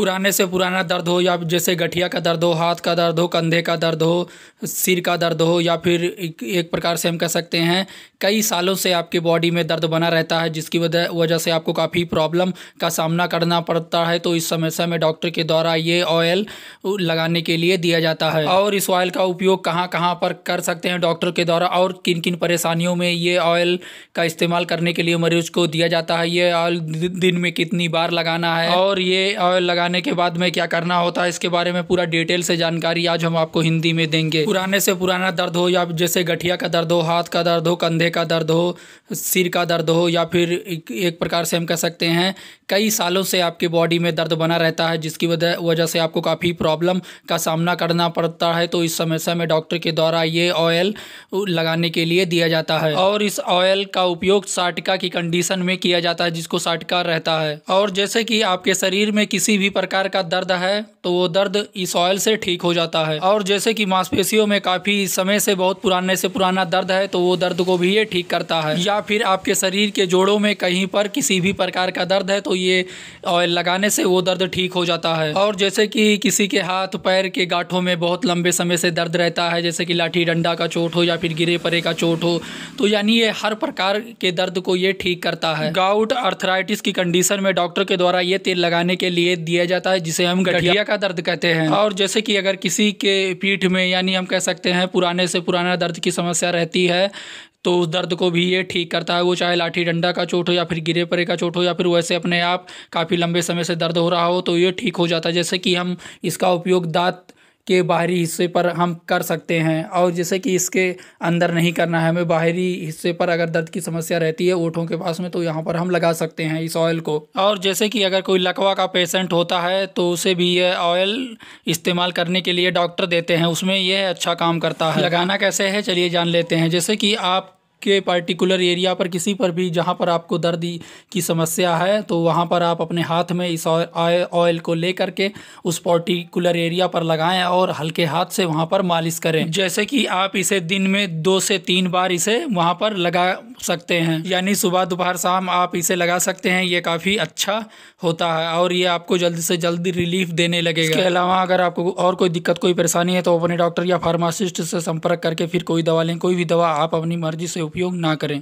पुराने से पुराना दर्द हो या जैसे गठिया का दर्द हो हाथ का दर्द हो कंधे का दर्द हो सिर का दर्द हो या फिर एक प्रकार से हम कह सकते हैं कई सालों से आपके बॉडी में दर्द बना रहता है जिसकी वजह वजह से आपको काफ़ी प्रॉब्लम का सामना करना पड़ता है तो इस समस्या में डॉक्टर के द्वारा ये ऑयल लगाने के लिए दिया जाता है और इस ऑयल का उपयोग कहाँ कहाँ पर कर सकते हैं डॉक्टर के द्वारा और किन किन परेशानियों में ये ऑयल का इस्तेमाल करने के लिए मरीज को दिया जाता है ये ऑयल दिन में कितनी बार लगाना है और ये ऑयल लगाने जाने के बाद में क्या करना होता है इसके बारे में पूरा डिटेल से जानकारी आज हम आपको हिंदी में देंगे पुराने से पुराना दर्द हो या जैसे गठिया का दर्द हो हाथ का दर्द हो कंधे का दर्द हो सिर का दर्द हो या फिर एक प्रकार से हम कह सकते हैं कई सालों से आपके बॉडी में दर्द बना रहता है जिसकी वजह से आपको काफ़ी प्रॉब्लम का सामना करना पड़ता है तो इस समस्या में डॉक्टर के द्वारा ये ऑयल लगाने के लिए दिया जाता है और इस ऑयल का उपयोग साटिका की कंडीशन में किया जाता है जिसको साटिका रहता है और जैसे कि आपके शरीर में किसी भी प्रकार का दर्द है तो वो दर्द इस ऑयल से ठीक हो जाता है और जैसे कि मांसपेशियों में काफ़ी समय से बहुत पुराने से पुराना दर्द है तो वो दर्द को भी ये ठीक करता है या फिर आपके शरीर के जोड़ों में कहीं पर किसी भी प्रकार का दर्द है तो ये ऑयल लगाने से वो दर्द ठीक हो जाता है और जैसे कि किसी के हाथ पैर के गांठों में बहुत लंबे समय से दर्द रहता है जैसे कि लाठी डंडा का चोट हो या फिर गिरे परे का चोट हो तो यानी ये हर प्रकार के दर्द को ये ठीक करता है गाउट अर्थराइटिस की कंडीशन में डॉक्टर के द्वारा ये तेल लगाने के लिए दिया जाता है जिसे हम गठिया का दर्द कहते हैं और जैसे कि अगर किसी के पीठ में यानी हम कह सकते हैं पुराने से पुराना दर्द की समस्या रहती है तो उस दर्द को भी ये ठीक करता है वो चाहे लाठी डंडा का चोट हो या फिर गिरे परे का चोट हो या फिर वैसे अपने आप काफ़ी लंबे समय से दर्द हो रहा हो तो ये ठीक हो जाता है जैसे कि हम इसका उपयोग दांत के बाहरी हिस्से पर हम कर सकते हैं और जैसे कि इसके अंदर नहीं करना है हमें बाहरी हिस्से पर अगर दर्द की समस्या रहती है ओठों के पास में तो यहाँ पर हम लगा सकते हैं इस ऑयल को और जैसे कि अगर कोई लकवा का पेशेंट होता है तो उसे भी ये ऑयल इस्तेमाल करने के लिए डॉक्टर देते हैं उसमें यह अच्छा काम करता है लगाना कैसे है चलिए जान लेते हैं जैसे कि आप के पार्टिकुलर एरिया पर किसी पर भी जहाँ पर आपको दर्द की समस्या है तो वहाँ पर आप अपने हाथ में इस ऑयल को ले करके उस पार्टिकुलर एरिया पर लगाएं और हल्के हाथ से वहाँ पर मालिश करें जैसे कि आप इसे दिन में दो से तीन बार इसे वहाँ पर लगा सकते हैं यानी सुबह दोपहर शाम आप इसे लगा सकते हैं ये काफ़ी अच्छा होता है और ये आपको जल्द से जल्द रिलीफ देने लगेगा इसके अलावा अगर आपको और कोई दिक्कत कोई परेशानी है तो अपने डॉक्टर या फार्मासिस्ट से संपर्क करके फिर कोई दवा लें कोई भी दवा आप अपनी मर्जी से उपयोग ना करें